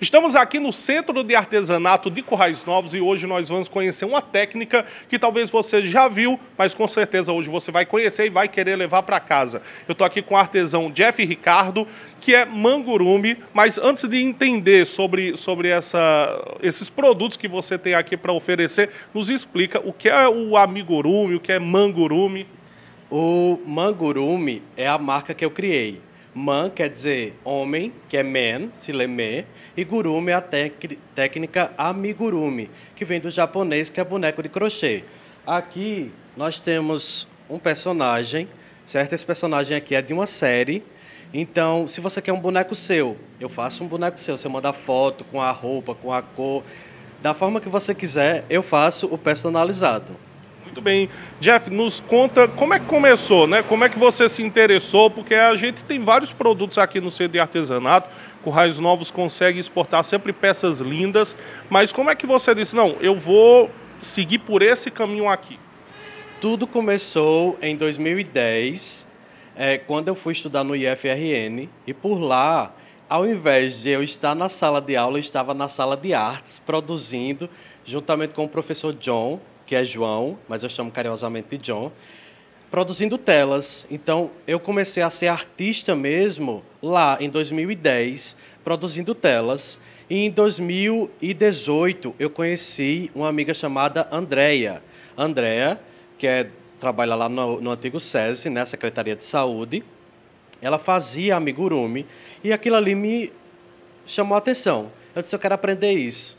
Estamos aqui no Centro de Artesanato de Currais Novos e hoje nós vamos conhecer uma técnica que talvez você já viu, mas com certeza hoje você vai conhecer e vai querer levar para casa. Eu estou aqui com o artesão Jeff Ricardo, que é mangurume, mas antes de entender sobre, sobre essa, esses produtos que você tem aqui para oferecer, nos explica o que é o amigurume, o que é mangurume. O mangurume é a marca que eu criei. Man quer dizer homem, que é man, se lê me, e gurume é a técnica amigurumi, que vem do japonês, que é boneco de crochê. Aqui nós temos um personagem, certo? Esse personagem aqui é de uma série. Então, se você quer um boneco seu, eu faço um boneco seu. Você manda foto com a roupa, com a cor, da forma que você quiser, eu faço o personalizado. Muito bem. Jeff, nos conta como é que começou, né? Como é que você se interessou? Porque a gente tem vários produtos aqui no Centro de Artesanato, Currais Novos consegue exportar sempre peças lindas, mas como é que você disse, não, eu vou seguir por esse caminho aqui? Tudo começou em 2010, é, quando eu fui estudar no IFRN, e por lá ao invés de eu estar na sala de aula, eu estava na sala de artes, produzindo, juntamente com o professor John, que é João, mas eu chamo carinhosamente de John, produzindo telas. Então, eu comecei a ser artista mesmo lá em 2010, produzindo telas. E em 2018, eu conheci uma amiga chamada Andrea. Andrea, que é, trabalha lá no, no antigo SESI, né, Secretaria de Saúde, ela fazia amigurumi e aquilo ali me chamou a atenção. Eu disse, eu quero aprender isso.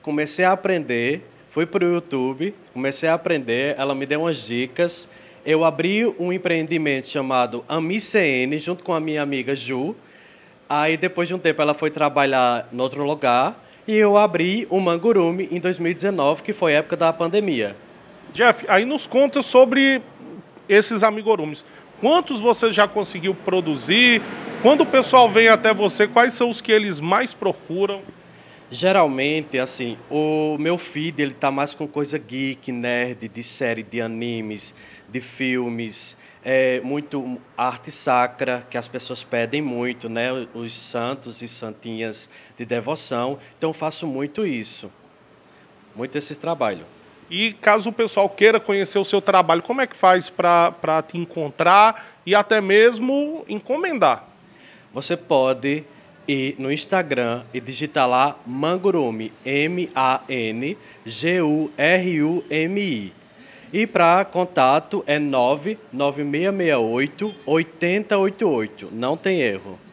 Comecei a aprender Fui para o YouTube, comecei a aprender, ela me deu umas dicas. Eu abri um empreendimento chamado AmiCN, junto com a minha amiga Ju. Aí, depois de um tempo, ela foi trabalhar em outro lugar. E eu abri o Mangurume em 2019, que foi a época da pandemia. Jeff, aí nos conta sobre esses amigurumes. Quantos você já conseguiu produzir? Quando o pessoal vem até você, quais são os que eles mais procuram? Geralmente, assim, o meu feed ele tá mais com coisa geek, nerd, de série, de animes, de filmes, é muito arte sacra que as pessoas pedem muito, né? Os santos e santinhas de devoção. Então faço muito isso, muito esse trabalho. E caso o pessoal queira conhecer o seu trabalho, como é que faz para te encontrar e até mesmo encomendar? Você pode e no Instagram e digitar lá Mangurumi, M-A-N-G-U-R-U-M-I. E para contato é 99668 8088, não tem erro.